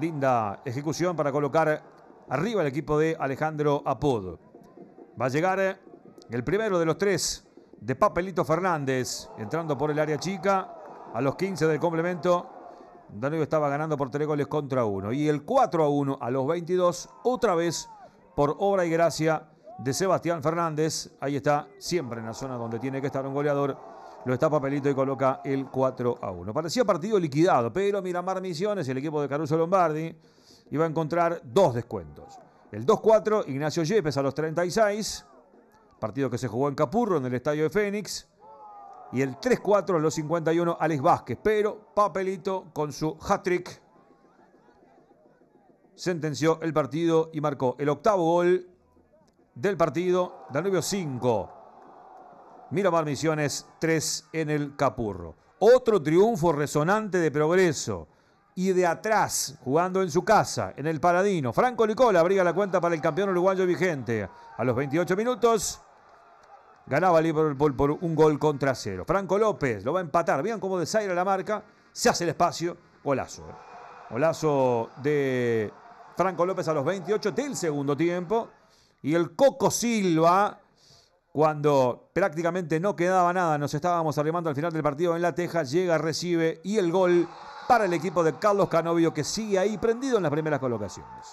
Speaker 2: linda ejecución para colocar arriba el equipo de Alejandro Apodo. Va a llegar el primero de los tres de Papelito Fernández, entrando por el área chica. A los 15 del complemento, Danilo estaba ganando por tres goles contra uno. Y el 4 a 1 a los 22, otra vez por obra y gracia de Sebastián Fernández. Ahí está, siempre en la zona donde tiene que estar un goleador. Lo está papelito y coloca el 4 a 1. Parecía partido liquidado, pero Miramar Misiones, el equipo de Caruso Lombardi, iba a encontrar dos descuentos. El 2-4, Ignacio Yepes a los 36, partido que se jugó en Capurro, en el Estadio de Fénix. Y el 3-4 a los 51, Alex Vázquez, pero papelito con su hat-trick. Sentenció el partido y marcó el octavo gol del partido. Danubio 5. Miramar Misiones 3 en el Capurro. Otro triunfo resonante de progreso. Y de atrás, jugando en su casa, en el Paradino. Franco Nicola abriga la cuenta para el campeón uruguayo vigente. A los 28 minutos, ganaba Liverpool por un gol contra cero. Franco López lo va a empatar. Vean cómo desaira la marca. Se hace el espacio. Golazo. Eh. Golazo de Franco López a los 28 del segundo tiempo y el Coco Silva, cuando prácticamente no quedaba nada, nos estábamos arrimando al final del partido en La Teja, llega, recibe y el gol para el equipo de Carlos Canovio que sigue ahí prendido en las primeras colocaciones.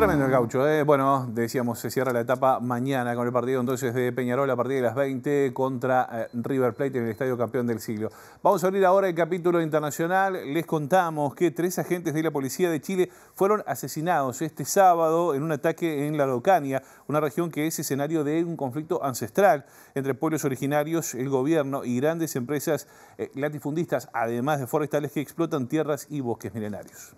Speaker 1: Tremendo el gaucho. ¿eh? Bueno, decíamos, se cierra la etapa mañana con el partido entonces de Peñarol a partir de las 20 contra eh, River Plate en el Estadio Campeón del Siglo. Vamos a abrir ahora el capítulo internacional. Les contamos que tres agentes de la Policía de Chile fueron asesinados este sábado en un ataque en la Araucanía, una región que es escenario de un conflicto ancestral entre pueblos originarios, el gobierno y grandes empresas eh, latifundistas, además de forestales que explotan tierras y bosques milenarios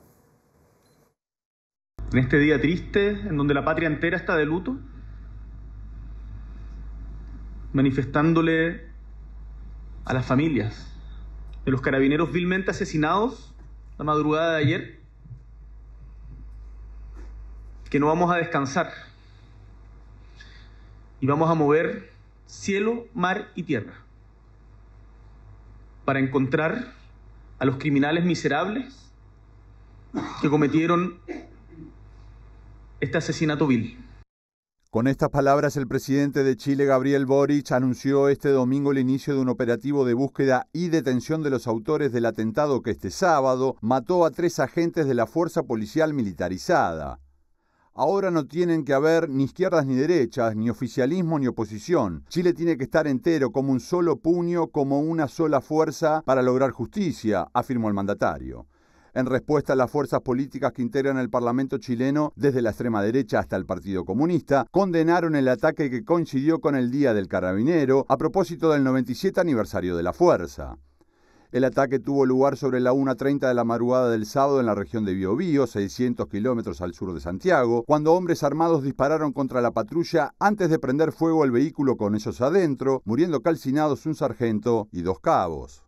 Speaker 1: en este día triste en donde la patria entera está de luto, manifestándole a las familias de los carabineros vilmente asesinados la madrugada de ayer, que no vamos a descansar y vamos a mover cielo, mar y tierra
Speaker 2: para encontrar a los criminales miserables
Speaker 6: que cometieron este asesinato vil.
Speaker 8: Con estas palabras, el presidente de Chile, Gabriel Boric, anunció este domingo el inicio de un operativo de búsqueda y detención de los autores del atentado que este sábado mató a tres agentes de la Fuerza Policial Militarizada. Ahora no tienen que haber ni izquierdas ni derechas, ni oficialismo ni oposición. Chile tiene que estar entero como un solo puño, como una sola fuerza para lograr justicia, afirmó el mandatario en respuesta a las fuerzas políticas que integran el Parlamento chileno, desde la extrema derecha hasta el Partido Comunista, condenaron el ataque que coincidió con el Día del Carabinero a propósito del 97 aniversario de la Fuerza. El ataque tuvo lugar sobre la 1.30 de la madrugada del sábado en la región de Biobío, 600 kilómetros al sur de Santiago, cuando hombres armados dispararon contra la patrulla antes de prender fuego al vehículo con ellos adentro, muriendo calcinados un sargento
Speaker 1: y dos cabos.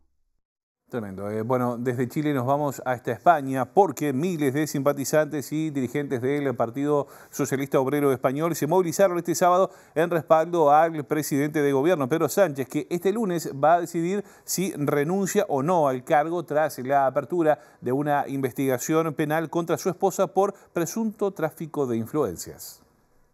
Speaker 1: Tremendo. Eh, bueno, desde Chile nos vamos hasta España porque miles de simpatizantes y dirigentes del Partido Socialista Obrero Español se movilizaron este sábado en respaldo al presidente de gobierno, Pedro Sánchez, que este lunes va a decidir si renuncia o no al cargo tras la apertura de una investigación penal contra su esposa por presunto tráfico de influencias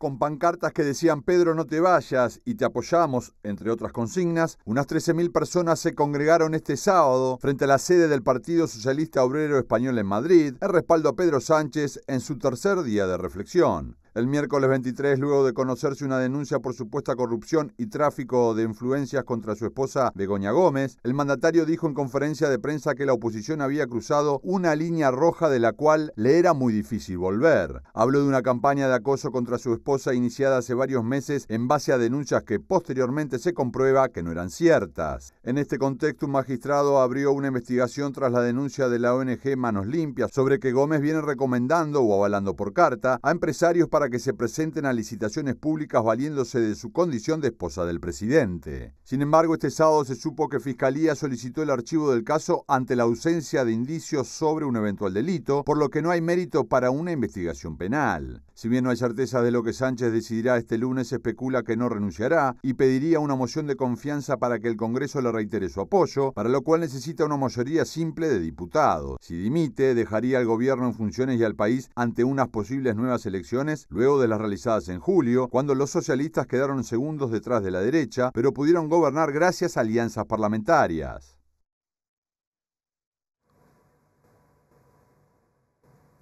Speaker 8: con pancartas que decían Pedro no te vayas y te apoyamos, entre otras consignas, unas 13.000 personas se congregaron este sábado frente a la sede del Partido Socialista Obrero Español en Madrid, en respaldo a Pedro Sánchez en su tercer día de reflexión. El miércoles 23, luego de conocerse una denuncia por supuesta corrupción y tráfico de influencias contra su esposa Begoña Gómez, el mandatario dijo en conferencia de prensa que la oposición había cruzado una línea roja de la cual le era muy difícil volver. Habló de una campaña de acoso contra su esposa iniciada hace varios meses en base a denuncias que posteriormente se comprueba que no eran ciertas. En este contexto, un magistrado abrió una investigación tras la denuncia de la ONG Manos Limpias sobre que Gómez viene recomendando o avalando por carta a empresarios para para que se presenten a licitaciones públicas valiéndose de su condición de esposa del presidente. Sin embargo, este sábado se supo que Fiscalía solicitó el archivo del caso ante la ausencia de indicios sobre un eventual delito, por lo que no hay mérito para una investigación penal. Si bien no hay certeza de lo que Sánchez decidirá este lunes, se especula que no renunciará y pediría una moción de confianza para que el Congreso le reitere su apoyo, para lo cual necesita una mayoría simple de diputados. Si dimite, dejaría al gobierno en funciones y al país ante unas posibles nuevas elecciones luego de las realizadas en julio, cuando los socialistas quedaron segundos detrás de la derecha, pero pudieron gobernar gracias a alianzas
Speaker 1: parlamentarias.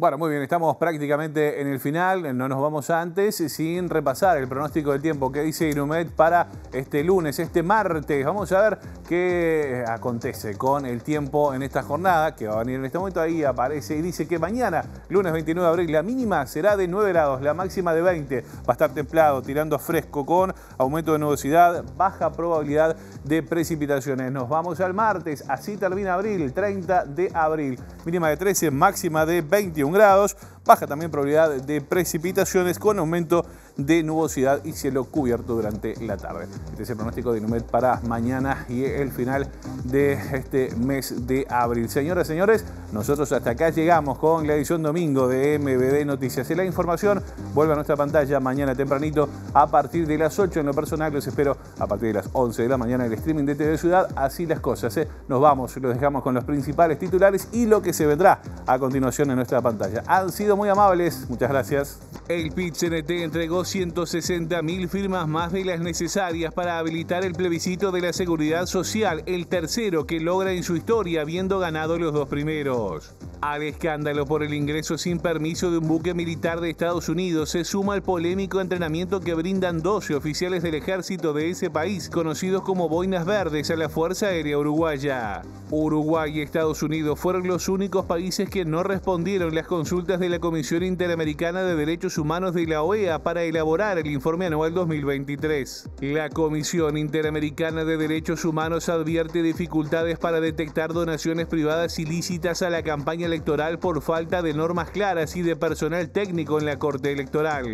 Speaker 1: Bueno, muy bien, estamos prácticamente en el final, no nos vamos antes sin repasar el pronóstico del tiempo que dice Inumet para este lunes, este martes. Vamos a ver qué acontece con el tiempo en esta jornada que va a venir en este momento. Ahí aparece y dice que mañana, lunes 29 de abril, la mínima será de 9 grados, la máxima de 20. Va a estar templado, tirando fresco con aumento de nubosidad, baja probabilidad de precipitaciones. Nos vamos al martes, así termina abril, 30 de abril, mínima de 13, máxima de 21 grados. Baja también probabilidad de precipitaciones con aumento de nubosidad y cielo cubierto durante la tarde. Este es el pronóstico de Inumet para mañana y el final de este mes de abril. Señoras y señores, nosotros hasta acá llegamos con la edición domingo de MBD Noticias. Y la información vuelve a nuestra pantalla mañana tempranito a partir de las 8 en lo personal. Los espero a partir de las 11 de la mañana en el streaming de TV Ciudad. Así las cosas. ¿eh? Nos vamos, los dejamos con los principales titulares y lo que se vendrá a continuación en nuestra pantalla. Han sido muy amables. Muchas gracias. El pitch NT entregó 160 firmas más de las necesarias para habilitar el plebiscito de la seguridad social, el tercero que logra en su historia habiendo ganado los dos primeros. Al escándalo por el ingreso sin permiso de un buque militar de Estados Unidos se suma el polémico entrenamiento que brindan 12 oficiales del ejército de ese país, conocidos como Boinas Verdes, a la Fuerza Aérea Uruguaya. Uruguay y Estados Unidos fueron los únicos países que no respondieron las consultas de la Comisión Interamericana de Derechos Humanos de la OEA para elaborar el informe anual 2023. La Comisión Interamericana de Derechos Humanos advierte dificultades para detectar donaciones privadas ilícitas a la campaña electoral por falta de normas claras y de personal técnico en la Corte Electoral.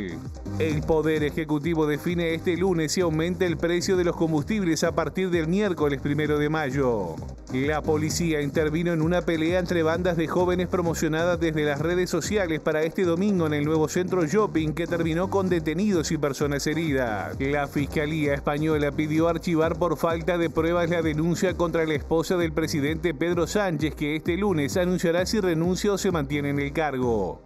Speaker 1: El Poder Ejecutivo define este lunes si aumenta el precio de los combustibles a partir del miércoles primero de mayo. La policía intervino en una pelea entre bandas de jóvenes promocionadas desde las redes sociales para este domingo en el nuevo centro shopping que terminó con detenidos y personas heridas. La Fiscalía Española pidió archivar por falta de pruebas la denuncia contra la esposa del presidente Pedro Sánchez que este lunes anunciará si renuncio se mantiene en el cargo.